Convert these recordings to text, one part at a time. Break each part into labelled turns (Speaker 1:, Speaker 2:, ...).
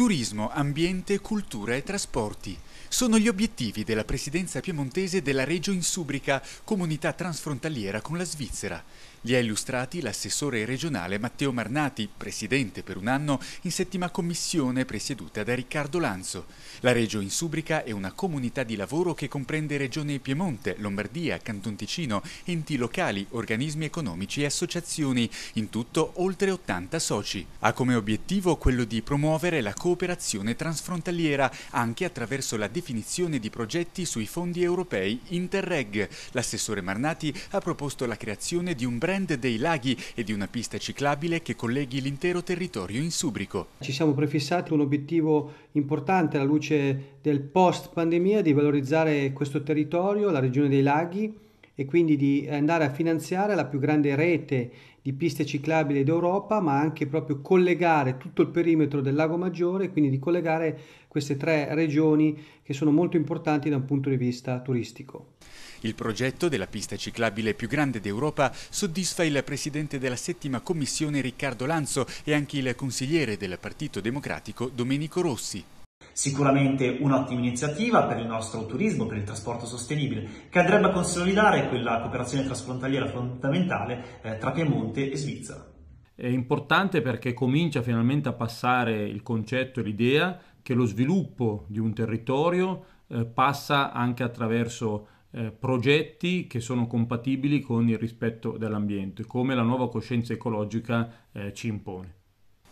Speaker 1: Turismo, ambiente, cultura e trasporti sono gli obiettivi della presidenza piemontese della Regio Insubrica, comunità transfrontaliera con la Svizzera. Li ha illustrati l'assessore regionale Matteo Marnati, presidente per un anno, in settima commissione presieduta da Riccardo Lanzo. La Regio Insubrica è una comunità di lavoro che comprende Regione Piemonte, Lombardia, Canton Ticino, enti locali, organismi economici e associazioni, in tutto oltre 80 soci. Ha come obiettivo quello di promuovere la cooperazione transfrontaliera anche attraverso la definizione di progetti sui fondi europei Interreg. L'assessore Marnati ha proposto la creazione di un brand dei laghi e di una pista ciclabile che colleghi l'intero territorio in Subrico.
Speaker 2: Ci siamo prefissati un obiettivo importante alla luce del post pandemia di valorizzare questo territorio, la regione dei laghi e quindi di andare a finanziare la più grande rete di piste ciclabili d'Europa, ma anche proprio collegare tutto il perimetro del Lago Maggiore, quindi di collegare queste tre regioni che sono molto importanti da un punto di vista turistico.
Speaker 1: Il progetto della pista ciclabile più grande d'Europa soddisfa il presidente della settima commissione Riccardo Lanzo e anche il consigliere del Partito Democratico Domenico Rossi.
Speaker 3: Sicuramente un'ottima iniziativa per il nostro turismo, per il trasporto sostenibile, che andrebbe a consolidare quella cooperazione trasfrontaliera fondamentale eh,
Speaker 4: tra Piemonte e Svizzera. È importante perché comincia finalmente a passare il concetto e l'idea che lo sviluppo di un territorio eh, passa anche attraverso eh, progetti che sono compatibili con il rispetto dell'ambiente, come la nuova coscienza ecologica eh, ci impone.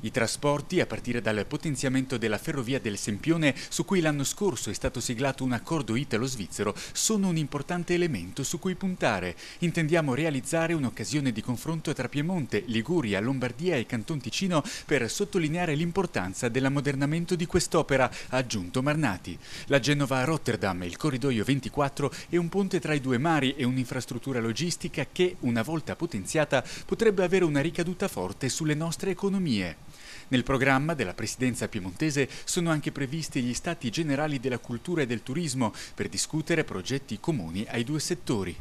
Speaker 4: I trasporti, a partire dal
Speaker 1: potenziamento della ferrovia del Sempione, su cui l'anno scorso è stato siglato un accordo italo-svizzero, sono un importante elemento su cui puntare. Intendiamo realizzare un'occasione di confronto tra Piemonte, Liguria, Lombardia e Canton Ticino per sottolineare l'importanza dell'ammodernamento di quest'opera, ha aggiunto Marnati. La Genova-Rotterdam, il corridoio 24, è un ponte tra i due mari e un'infrastruttura logistica che, una volta potenziata, potrebbe avere una ricaduta forte sulle nostre economie. Nel programma della Presidenza piemontese sono anche previsti gli stati generali della cultura e del turismo per discutere progetti comuni ai due settori.